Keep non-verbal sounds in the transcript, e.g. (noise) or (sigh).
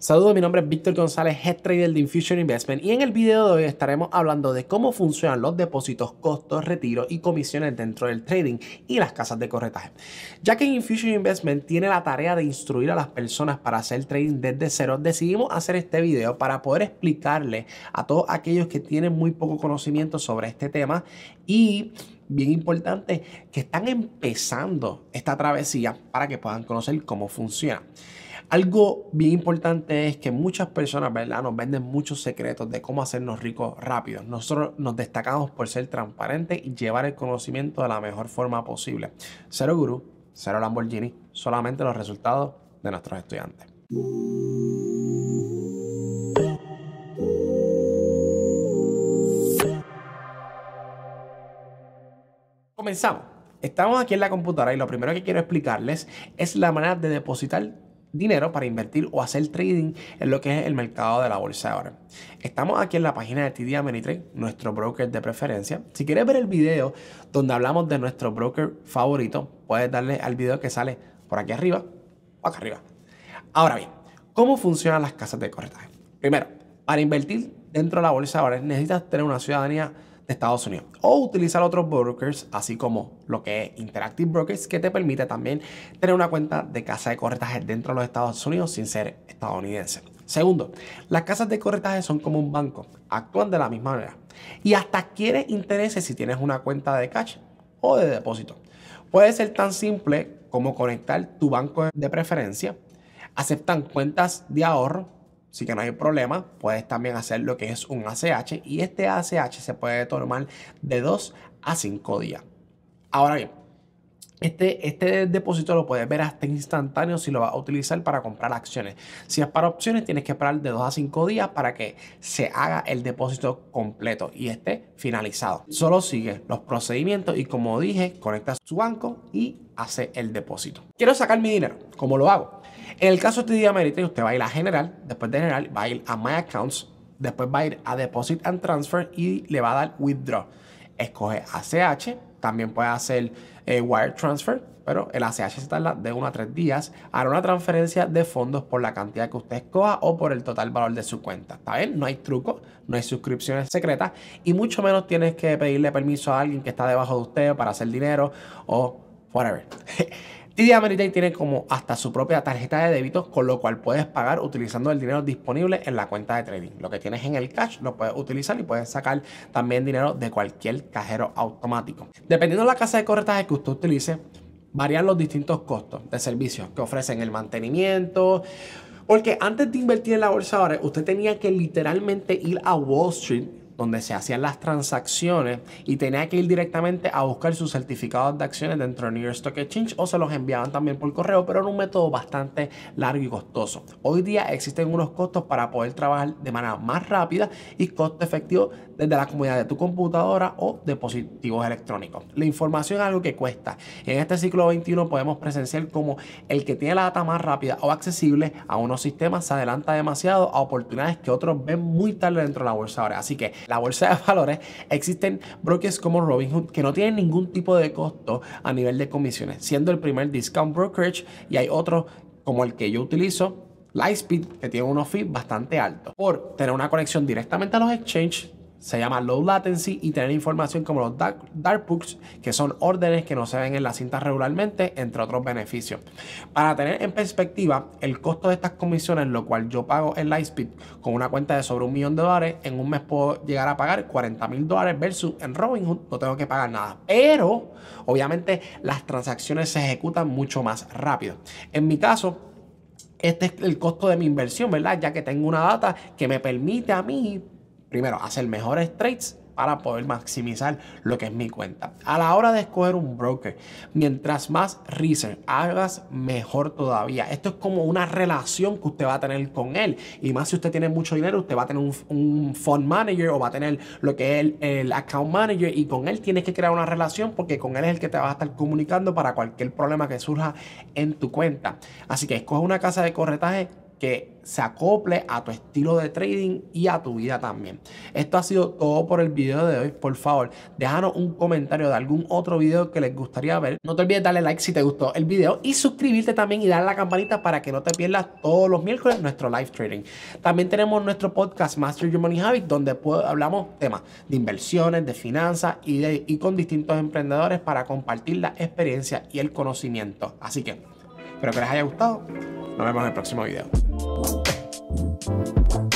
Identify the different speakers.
Speaker 1: Saludos, mi nombre es Víctor González, Head Trader de Infusion Investment y en el video de hoy estaremos hablando de cómo funcionan los depósitos, costos, retiros y comisiones dentro del trading y las casas de corretaje. Ya que Infusion Investment tiene la tarea de instruir a las personas para hacer trading desde cero, decidimos hacer este video para poder explicarle a todos aquellos que tienen muy poco conocimiento sobre este tema y bien importante, que están empezando esta travesía para que puedan conocer cómo funciona. Algo bien importante es que muchas personas, ¿verdad? Nos venden muchos secretos de cómo hacernos ricos rápido. Nosotros nos destacamos por ser transparentes y llevar el conocimiento de la mejor forma posible. Cero gurú, cero Lamborghini, solamente los resultados de nuestros estudiantes. Comenzamos. Estamos aquí en la computadora y lo primero que quiero explicarles es la manera de depositar dinero para invertir o hacer trading en lo que es el mercado de la bolsa de ahora. Estamos aquí en la página de TD Ameritrade, nuestro broker de preferencia. Si quieres ver el video donde hablamos de nuestro broker favorito, puedes darle al video que sale por aquí arriba o acá arriba. Ahora bien, ¿cómo funcionan las casas de corretaje? Primero, para invertir dentro de la bolsa de necesitas tener una ciudadanía Estados Unidos o utilizar otros brokers así como lo que es Interactive Brokers que te permite también tener una cuenta de casa de corretaje dentro de los Estados Unidos sin ser estadounidense. Segundo, las casas de corretaje son como un banco, actúan de la misma manera y hasta adquiere intereses si tienes una cuenta de cash o de depósito. Puede ser tan simple como conectar tu banco de preferencia, aceptan cuentas de ahorro Así que no hay problema, puedes también hacer lo que es un ACH y este ACH se puede tomar de 2 a 5 días. Ahora bien, este, este depósito lo puedes ver hasta instantáneo si lo vas a utilizar para comprar acciones. Si es para opciones, tienes que esperar de 2 a 5 días para que se haga el depósito completo y esté finalizado. Solo sigue los procedimientos y como dije, conecta su banco y hace el depósito. Quiero sacar mi dinero. ¿Cómo lo hago? En el caso de día Ameritrade, usted va a ir a General, después de General va a ir a My Accounts, después va a ir a Deposit and Transfer y le va a dar Withdraw. Escoge ACH también puede hacer eh, wire transfer, pero el ACH se tarda de 1 a 3 días. Hará una transferencia de fondos por la cantidad que usted escoja o por el total valor de su cuenta. ¿Está bien? No hay truco, no hay suscripciones secretas y mucho menos tienes que pedirle permiso a alguien que está debajo de usted para hacer dinero o whatever. (laughs) TD Ameritrade tiene como hasta su propia tarjeta de débito, con lo cual puedes pagar utilizando el dinero disponible en la cuenta de trading. Lo que tienes en el cash lo puedes utilizar y puedes sacar también dinero de cualquier cajero automático. Dependiendo de la casa de corretaje que usted utilice, varían los distintos costos de servicios que ofrecen el mantenimiento. Porque antes de invertir en la bolsa ahora, usted tenía que literalmente ir a Wall Street donde se hacían las transacciones y tenía que ir directamente a buscar sus certificados de acciones dentro de New York Stock Exchange o se los enviaban también por correo, pero en un método bastante largo y costoso. Hoy día existen unos costos para poder trabajar de manera más rápida y coste efectivo desde la comunidad de tu computadora o dispositivos electrónicos. La información es algo que cuesta. En este ciclo 21 podemos presenciar como el que tiene la data más rápida o accesible a unos sistemas se adelanta demasiado a oportunidades que otros ven muy tarde dentro de la bolsa ahora. Así que la bolsa de valores, existen brokers como Robinhood que no tienen ningún tipo de costo a nivel de comisiones, siendo el primer discount brokerage y hay otro como el que yo utilizo, Lightspeed, que tiene unos fees bastante altos. Por tener una conexión directamente a los exchanges, se llama low latency y tener información como los dark, books, que son órdenes que no se ven en las cintas regularmente, entre otros beneficios. Para tener en perspectiva el costo de estas comisiones, lo cual yo pago en Lightspeed con una cuenta de sobre un millón de dólares, en un mes puedo llegar a pagar 40 mil dólares versus en Robinhood no tengo que pagar nada. Pero obviamente las transacciones se ejecutan mucho más rápido. En mi caso, este es el costo de mi inversión, ¿verdad? Ya que tengo una data que me permite a mí primero, hacer mejores trades para poder maximizar lo que es mi cuenta. A la hora de escoger un broker, mientras más research hagas, mejor todavía. Esto es como una relación que usted va a tener con él. Y más si usted tiene mucho dinero, usted va a tener un, fund manager o va a tener lo que es el, el, account manager y con él tienes que crear una relación porque con él es el que te va a estar comunicando para cualquier problema que surja en tu cuenta. Así que escoge una casa de corretaje que se acople a tu estilo de trading y a tu vida también. Esto ha sido todo por el video de hoy. Por favor, déjanos un comentario de algún otro video que les gustaría ver. No te olvides darle like si te gustó el video y suscribirte también y dar la campanita para que no te pierdas todos los miércoles nuestro live trading. También tenemos nuestro podcast Master Your Money Habit donde hablamos temas de inversiones, de finanzas y, y con distintos emprendedores para compartir la experiencia y el conocimiento. Así que espero que les haya gustado. Nos vemos en el próximo video. Thank you.